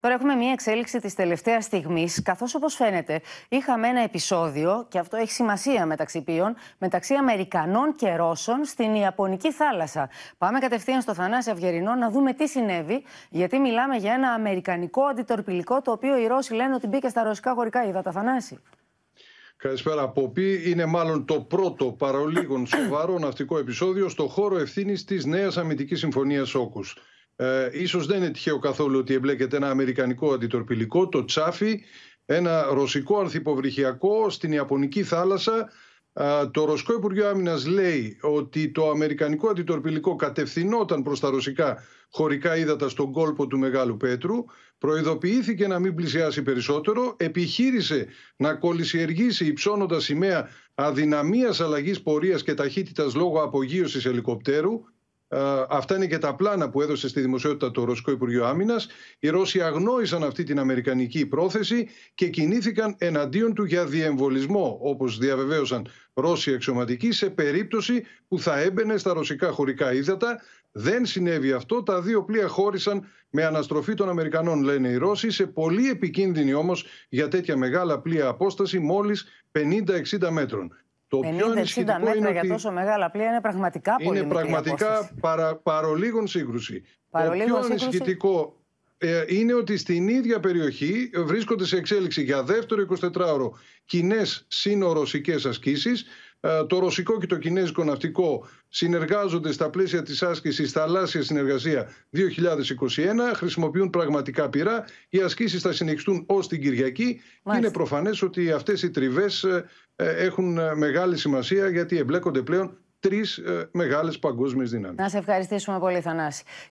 Τώρα έχουμε μία εξέλιξη της τελευταίας στιγμής, καθώς όπως φαίνεται είχαμε ένα επεισόδιο, και αυτό έχει σημασία μεταξύ ποιων, μεταξύ Αμερικανών και Ρώσων στην Ιαπωνική θάλασσα. Πάμε κατευθείαν στο Θανάση Αυγερινό να δούμε τι συνέβη, γιατί μιλάμε για ένα Αμερικανικό αντιτορπιλικό, το οποίο οι Ρώσοι λένε ότι μπήκε στα ρωσικά χωρικά τα Θανάση. Καλησπέρα από Είναι μάλλον το πρώτο παρολίγων σοβαρό ναυτικό επεισόδιο στο χώρο ευθύνης της νέας αμυντικής συμφωνίας Όκους. Ε, ίσως δεν είναι τυχαίο καθόλου ότι εμπλέκεται ένα αμερικανικό αντιτορπιλικό, το Τσάφι, ένα ρωσικό ανθυποβρυχιακό στην Ιαπωνική θάλασσα. Το Ρωσικό Υπουργείο Άμυνας λέει ότι το αμερικανικό αντιτορπιλικό κατευθυνόταν προς τα ρωσικά χωρικά ύδατα στον κόλπο του Μεγάλου Πέτρου. Προειδοποιήθηκε να μην πλησιάσει περισσότερο. Επιχείρησε να κολυσιεργήσει υψώνοντας σημαία αδυναμίας αλλαγής πορείας και ταχύτητας λόγω απογείωσης ελικοπτέρου. Ε, αυτά είναι και τα πλάνα που έδωσε στη δημοσιότητα το Ρωσικό Υπουργείο Άμυνας. Οι Ρώσοι αγνόησαν αυτή την αμερικανική πρόθεση και κινήθηκαν εναντίον του για διεμβολισμό, όπως διαβεβαίωσαν Ρώσοι αξιωματικοί, σε περίπτωση που θα έμπαινε στα ρωσικά χωρικά ύδατα. Δεν συνέβη αυτό. Τα δύο πλοία χώρισαν με αναστροφή των Αμερικανών, λένε οι Ρώσοι, σε πολύ επικίνδυνη όμως για τέτοια μεγάλα πλοία απόσταση, μόλις 50-60 μέτρων. Το 50-60 μέτρα για τόσο μεγάλα πλοία είναι πραγματικά πολύ Είναι πραγματικά παρα, παρολίγων σύγκρουση. Παρολίγων το πιο ανησυχητικό ε, είναι ότι στην ίδια περιοχή βρίσκονται σε εξέλιξη για δεύτερο 24ωρο κοινέ ασκήσεις. Ε, το ρωσικό και το κινέζικο ναυτικό συνεργάζονται στα πλαίσια της άσκησης θαλάσσιας συνεργασία 2021, χρησιμοποιούν πραγματικά πυρά. Οι ασκήσεις θα συνεχιστούν ως την Κυριακή. Είναι προφανές ότι αυτές οι τριβές ε, ε, έχουν μεγάλη σημασία γιατί εμπλέκονται πλέον τρεις μεγάλες παγκόσμιες δυνάμεις. δυνάμεις. Να σε ευχαριστήσουμε πολύ, Θανάση.